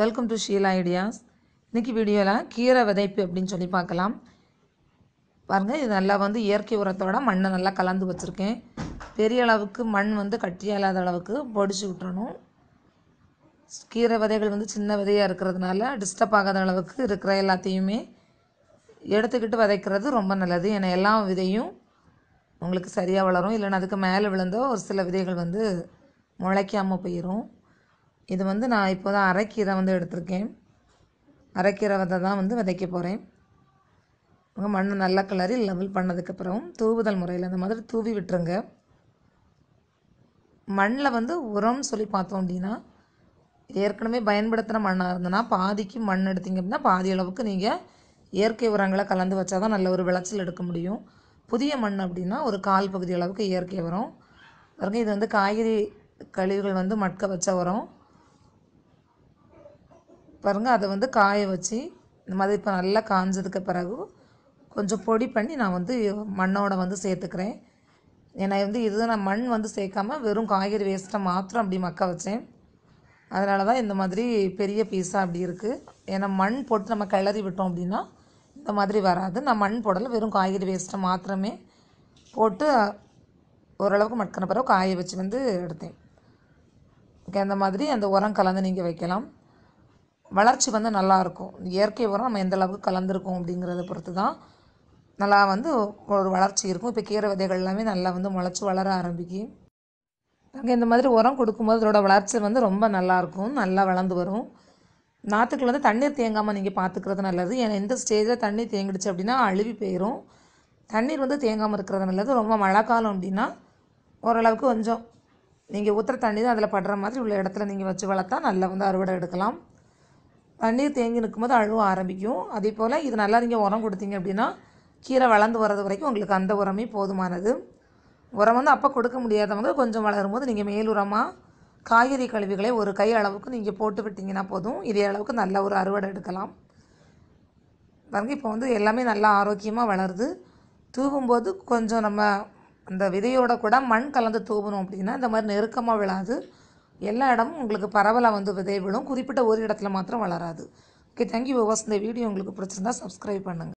welcome to Sheila ideas இன்றைக்கி வீடியோவில் கீரை விதைப்பு அப்படின்னு சொல்லி பார்க்கலாம் பாருங்கள் இது நல்லா வந்து இயற்கை உரத்தோட மண்ணை நல்லா கலந்து வச்சுருக்கேன் பெரிய அளவுக்கு மண் வந்து கட்டியாக இல்லாத அளவுக்கு பொடிச்சு விட்டுறணும் கீரை விதைகள் வந்து சின்ன விதையாக இருக்கிறதுனால டிஸ்டர்ப் ஆகாத அளவுக்கு இருக்கிற எல்லாத்தையுமே எடுத்துக்கிட்டு விதைக்கிறது ரொம்ப நல்லது ஏன்னா எல்லா விதையும் உங்களுக்கு சரியாக வளரும் இல்லைன்னா அதுக்கு மேலே விழுந்தோ ஒரு சில விதைகள் வந்து முளைக்காமல் போயிடும் இது வந்து நான் இப்போ தான் அரைக்கீரை வந்து எடுத்திருக்கேன் அரைக்கீரை வதை தான் வந்து விதைக்க போகிறேன் மண் நல்ல கலரி லெவல் பண்ணதுக்கப்புறம் தூவுதல் முறையில் அந்த மாதிரி தூவி விட்டுருங்க மண்ணில் வந்து உரம்னு சொல்லி பார்த்தோம் அப்படின்னா ஏற்கனவே பயன்படுத்துகிற மண்ணாக இருந்ததுன்னா பாதிக்கு மண் எடுத்திங்க அப்படின்னா பாதி அளவுக்கு நீங்கள் இயற்கை உரங்களை கலந்து வச்சா தான் நல்ல ஒரு விளைச்சல் எடுக்க முடியும் புதிய மண் அப்படின்னா ஒரு கால் பகுதி அளவுக்கு இயற்கை உரம் பாருங்க இது வந்து காய்கறி கழிவுகள் வந்து மட்க வச்ச உரம் பாருங்கள் அதை வந்து காய வச்சு இந்த மாதிரி இப்போ நல்லா காஞ்சதுக்கு பிறகு கொஞ்சம் பொடி பண்ணி நான் வந்து மண்ணோட வந்து சேர்த்துக்கிறேன் ஏன்னா வந்து இது நான் மண் வந்து சேர்க்காமல் வெறும் காய்கறி வேஸ்ட்டை மாத்திரம் அப்படி மக்க வச்சேன் அதனால தான் இந்த மாதிரி பெரிய பீஸாக அப்படி இருக்குது ஏன்னா மண் போட்டு நம்ம கிளறி விட்டோம் அப்படின்னா இந்த மாதிரி வராது நான் மண் போடலை வெறும் காய்கறி வேஸ்ட்டை மாத்திரமே போட்டு ஓரளவுக்கு மட்கின பிறகு காய வச்சு வந்து எடுத்தேன் ஓகே அந்த மாதிரி அந்த உரம் கலந்து நீங்கள் வைக்கலாம் வளர்ச்சி வந்து நல்லாயிருக்கும் இயற்கை உரம் நம்ம எந்த அளவுக்கு கலந்துருக்கோம் அப்படிங்கிறத பொறுத்து தான் நல்லா வந்து ஒரு வளர்ச்சி இருக்கும் இப்போ கீரை விதைகள் எல்லாமே நல்லா வந்து முளைச்சி வளர ஆரம்பிக்கும் நாங்கள் இந்த மாதிரி உரம் கொடுக்கும்போது இதோட வளர்ச்சி வந்து ரொம்ப நல்லாயிருக்கும் நல்லா வளர்ந்து வரும் நாற்றுக்கள் வந்து தண்ணீர் தேங்காமல் நீங்கள் பார்த்துக்கிறது நல்லது ஏன்னா எந்த ஸ்டேஜில் தண்ணி தேங்கிடுச்சு அப்படின்னா அழுவி போயிடும் தண்ணீர் வந்து தேங்காமல் இருக்கிறது நல்லது ரொம்ப மழை காலம் அப்படின்னா ஓரளவுக்கு கொஞ்சம் நீங்கள் ஊற்றுற தண்ணி தான் அதில் படுற மாதிரி உள்ள இடத்துல நீங்கள் வச்சு வளர்த்தா நல்லா வந்து அறுவடை எடுக்கலாம் தண்ணீர் தேங்கி நிற்கும் போது அழுவ ஆரம்பிக்கும் அதே போல் இது நல்லா நீங்கள் உரம் கொடுத்தீங்க அப்படின்னா கீரை வளர்ந்து வர்றது வரைக்கும் உங்களுக்கு அந்த உரமே போதுமானது உரம் வந்து அப்போ கொடுக்க முடியாதவங்க கொஞ்சம் வளரும் போது நீங்கள் மேலுரமாக காய்கறி கழிவுகளை ஒரு கை அளவுக்கு நீங்கள் போட்டு விட்டிங்கன்னா போதும் இதே அளவுக்கு நல்ல ஒரு அறுவடை எடுக்கலாம் பாருங்கள் இப்போ வந்து எல்லாமே நல்லா ஆரோக்கியமாக வளருது தூவும்போது கொஞ்சம் நம்ம அந்த விதையோட கூட மண் கலந்து தூவணும் அப்படின்னா இந்த மாதிரி நெருக்கமாக விழாது எல்லா இடமும் உங்களுக்கு பரவலாக வந்து விதை குறிப்பிட்ட ஒரு இடத்துல மாத்திரம் வளராது ஓகே தேங்க்யூ விவர்ஸ் இந்த வீடியோ உங்களுக்கு பிடிச்சிருந்தா சப்ஸ்கிரைப் பண்ணுங்கள்